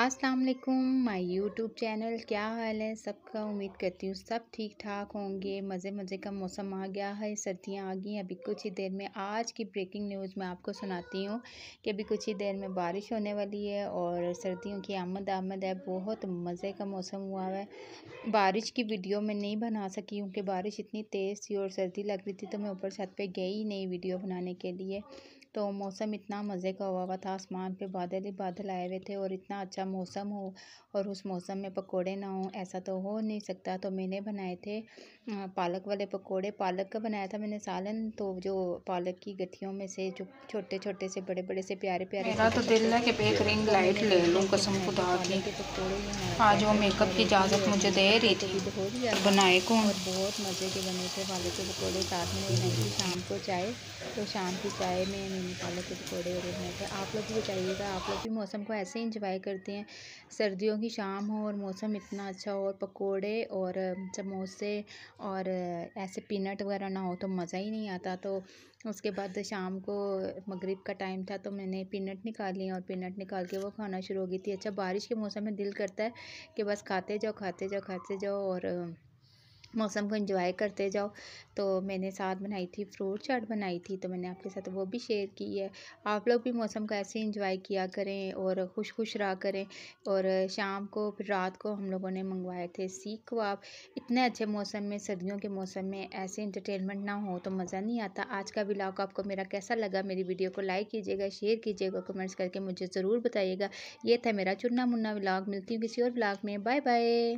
अस्सलाम वालेकुम my YouTube channel क्या हाल है सबका उम्मीद करती हूँ सब ठीक ठाक होंगे मज़े मज़े का मौसम आ गया है सर्दियाँ आ गई हैं अभी कुछ ही देर में आज की ब्रेकिंग न्यूज़ मैं आपको सुनाती हूँ कि अभी कुछ ही देर में बारिश होने वाली है और सर्दियों की आमद आमद है बहुत मज़े का मौसम हुआ है बारिश की वीडियो मैं नहीं बना सकी क्योंकि बारिश इतनी तेज़ थी और सर्दी लग रही थी तो मैं ऊपर छत पर गई ही नहीं वीडियो बनाने के लिए तो मौसम इतना मज़े का हुआ हुआ था आसमान पे बादल ही बादल आए हुए थे और इतना अच्छा मौसम हो और उस मौसम में पकोड़े ना हो ऐसा तो हो नहीं सकता तो मैंने बनाए थे पालक वाले पकोड़े पालक का बनाया था मैंने सालन तो जो पालक की गठियों में से जो छोटे छोटे से बड़े बड़े से प्यारे प्यारे मेरा तो दिल है कि एक रिंग लाइट ले लूँ कसम खुदा की आज वो मेकअप की इजाज़त मुझे दे रही थी तो बनाए को और बहुत मज़े के बने थे पालक के पकौड़े साथ में बनाई थी शाम को चाय तो शाम की चाय में मैंने पालक के पकौड़े बनाए थे आप लोग भी बताइएगा आप लोग भी मौसम को ऐसे इंजॉय करते हैं हैं सर्दियों की शाम हो और मौसम इतना अच्छा हो और पकोड़े और समोसे और ऐसे पीनट वगैरह ना हो तो मज़ा ही नहीं आता तो उसके बाद शाम को मगरिब का टाइम था तो मैंने पीनट निकाल और पीनट निकाल के वो खाना शुरू हो गई थी अच्छा बारिश के मौसम में दिल करता है कि बस खाते जाओ खाते जाओ खाते जाओ और मौसम को एंजॉय करते जाओ तो मैंने साथ बनाई थी फ्रूट चाट बनाई थी तो मैंने आपके साथ वो भी शेयर की है आप लोग भी मौसम को ऐसे इंजॉय किया करें और खुश खुश रहा करें और शाम को फिर रात को हम लोगों ने मंगवाए थे सीख को आप इतने अच्छे मौसम में सर्दियों के मौसम में ऐसे इंटरटेनमेंट ना हो तो मज़ा नहीं आता आज का ब्लॉग आपको मेरा कैसा लगा मेरी वीडियो को लाइक कीजिएगा शेयर कीजिएगा कमेंट्स करके मुझे ज़रूर बताइएगा ये था मेरा चुना मुन्ना ब्लाग मिलती हूँ किसी और ब्लाग में बाय बाय